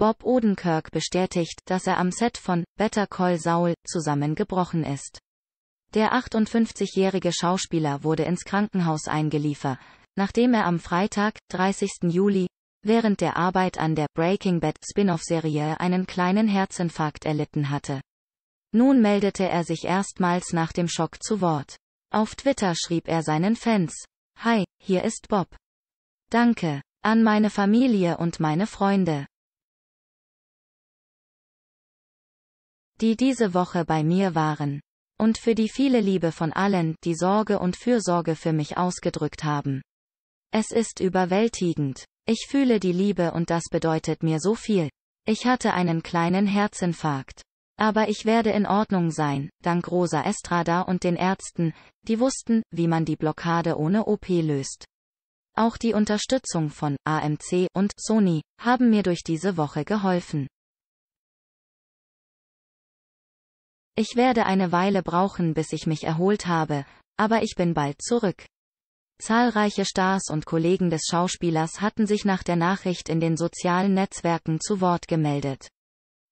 Bob Odenkirk bestätigt, dass er am Set von Better Call Saul zusammengebrochen ist. Der 58-jährige Schauspieler wurde ins Krankenhaus eingeliefert, nachdem er am Freitag, 30. Juli, während der Arbeit an der Breaking Bad Spin-off-Serie einen kleinen Herzinfarkt erlitten hatte. Nun meldete er sich erstmals nach dem Schock zu Wort. Auf Twitter schrieb er seinen Fans, Hi, hier ist Bob. Danke an meine Familie und meine Freunde. die diese Woche bei mir waren. Und für die viele Liebe von allen, die Sorge und Fürsorge für mich ausgedrückt haben. Es ist überwältigend. Ich fühle die Liebe und das bedeutet mir so viel. Ich hatte einen kleinen Herzinfarkt. Aber ich werde in Ordnung sein, dank Rosa Estrada und den Ärzten, die wussten, wie man die Blockade ohne OP löst. Auch die Unterstützung von AMC und Sony haben mir durch diese Woche geholfen. Ich werde eine Weile brauchen, bis ich mich erholt habe, aber ich bin bald zurück. Zahlreiche Stars und Kollegen des Schauspielers hatten sich nach der Nachricht in den sozialen Netzwerken zu Wort gemeldet.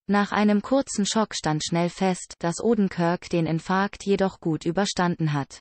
Nach einem kurzen Schock stand schnell fest, dass Odenkirk den Infarkt jedoch gut überstanden hat.